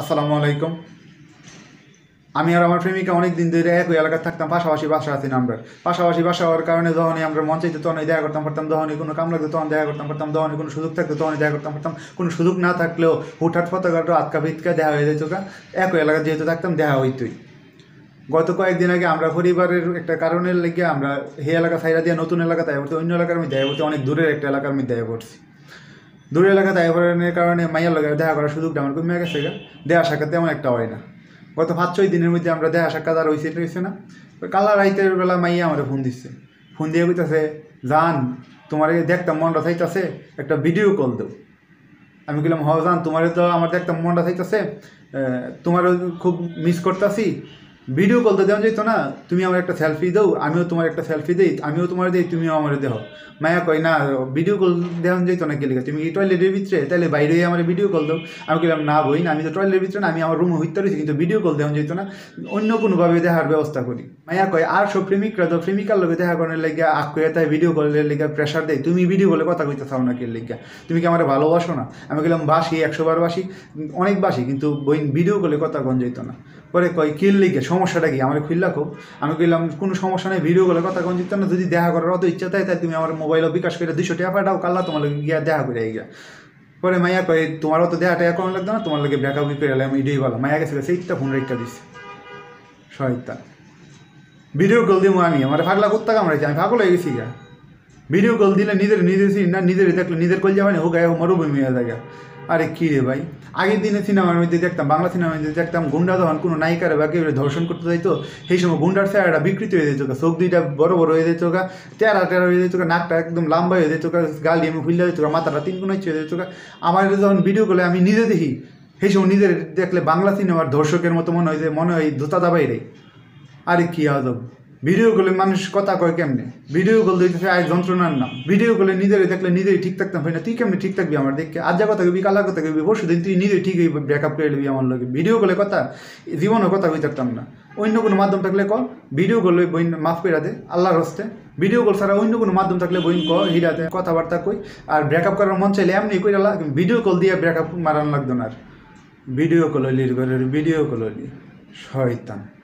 আসসালামু আলাইকুম আমি আর আমার প্রেমিকা অনেক দিন ধরে একই এলাকায় থাকতাম পাশাপাশি বাসা আছি আমরা পাশাপাশি বাসা হওয়ার কারণে যখনই আমরা মঞ্চে চাইতে তখনই দেখা করতাম পারতাম তখনই কোনো কাম লাগতো তখন দেখা করতাম পারতাম তখনই কোনো সুযোগ থাকতো তখনই দেখা করতাম পারতাম কোনো সুযোগ না থাকলেও হুটহাট ফতকাটো আটকা ভিতকা দেখা হয়ে যেত একই এলাকায় যেহেতু থাকতাম দেখা হইতই গত কয়েকদিন আগে আমরা পরিবারের একটা কারণের লেগে আমরা হে এলাকা সাইরা দিয়ে নতুন এলাকা দেখা করতে অন্য এলাকার আমি দেখা করতে অনেক দূরের একটা এলাকার আমি দেখা করছি দূরে এলাকা দায়ভারণের কারণে মাইয়া লগে দেখা করার সুযোগটা আমার কমে গেছে গা দেয়া সাক্ষাৎ তেমন একটা হয় না গত পাঁচ ছয় দিনের মধ্যে আমরা দেহা সাক্ষাৎ আর ওইসে রয়েছে না কালা রাইতের বেলা মাইয়া আমাদের ফোন দিচ্ছে ফোন দিয়ে বলতেছে জান তোমার দেখতাম মনটা চাইতাছে একটা ভিডিও কল দেব আমি বললাম হ জান তোমার তো আমার দেখতাম মনটা আছে তোমারও খুব মিস করতাছি ভিডিও কল তো দেওয়া যেত না তুমি আমার একটা সেলফি দাও আমিও তোমার একটা সেলফি দিই আমিও তোমার দিই তুমিও আমার দেহ মায়া কয় না ভিডিও কল দেওয়া যেত না গেলে তুমি টয়লেটের ভিতরে তাহলে বাইরে আমার ভিডিও কল দাও আমি কিলাম না বই না আমি তো টয়লেটের ভিতরে না আমি আমার রুমে হইতে রয়েছি কিন্তু ভিডিও কল দেওয়া যেত না অন্য কোনোভাবে দেখার ব্যবস্থা করি মায়া কয় আর সব প্রেমিকরা তো প্রেমিকার লোকে দেখা করার লেগে আকুয়া তাই ভিডিও কলের লেগে প্রেশার দেয় তুমি ভিডিও কলে কথা কইতে চাও না কেলে লেগে তুমি কি আমার ভালোবাসো না আমি কিলাম বাসি একশো বাসি অনেক বাসি কিন্তু বই ভিডিও কলে কথা কন যেত না পরে কয় কেলে লেগে সমস্যাটা কি আমার খুললা খুব আমি কইলাম কোনো সমস্যা নেই ভিডিও কলে কথা কোন না যদি দেখা করার অত ইচ্ছা থাকে তাই তুমি আমার মোবাইলও বিকাশ করে দুশো টাকা পাঠাও কাল্লা তোমার গিয়া দেখা করে গিয়া পরে মাইয়া কয়ে তোমার অত দেখা এখন লাগতো না তোমার লোকে ব্যাকআপ করে আমি ইডিও বলো মাইয়া গেছে সেই ইত্যা ফোন রেখা দিছে সহায়তা ভিডিও কল দিব আমি আমার ফাগলা করতে আমরা আমি ফাগল হয়ে গেছি গা ভিডিও কল দিলে নিজের নিজের না নিজের দেখলে নিজের কল যাবে না ও গায়ে মরুভূমি হয়ে থাকে আরে কী রে ভাই আগের দিনে সিনেমার মধ্যে দেখতাম বাংলা সিনেমার মধ্যে দেখতাম গুন্ডা তখন কোনো নায়িকার বা কেউ ধর্ষণ করতে চাইতো সেই সময় গুন্ডার চেহারাটা বিকৃত হয়ে যেত চোখ দুইটা বড় বড় হয়ে যেত চেহারা টেরা হয়ে যেত নাকটা একদম লম্বা হয়ে যেত গাল দিয়ে আমি ফুললে যেত মাথাটা তিন গুণ হয়ে যেত আমার যখন ভিডিও করলে আমি নিজে দেখি সেই সময় নিজের দেখলে বাংলা সিনেমার ধর্ষকের মতো মনে হয় যে মনে হয় দোতা দাবাই রে আরে কী আদব ভিডিও কলে মানুষ কথা কয় কেমনে ভিডিও কল দিতেছে আয় যন্ত্রণার নাম ভিডিও কলে নিজেরই দেখলে নিজেই ঠিক থাকতাম হয় না তুই কেমনি ঠিক থাকবি আমার দেখে আজ যা কথা কবি কালা কথা কবি পরশু দিন তুই নিজেই ঠিক ব্রেক আপ করে নিবি আমার লোকে ভিডিও কলে কথা জীবনের কথা কই থাকতাম না অন্য কোনো মাধ্যম থাকলে ক ভিডিও করলে বই মাফ করে দে আল্লাহর হস্তে ভিডিও কল ছাড়া অন্য কোনো মাধ্যম থাকলে বইন ক হিরাতে কথাবার্তা কই আর ব্রেকআপ করার মন চাইলে এমনি কই ভিডিও কল দিয়ে ব্রেকআপ মারান লাগতো না আর ভিডিও কল হলি ভিডিও কল হলি শয়তান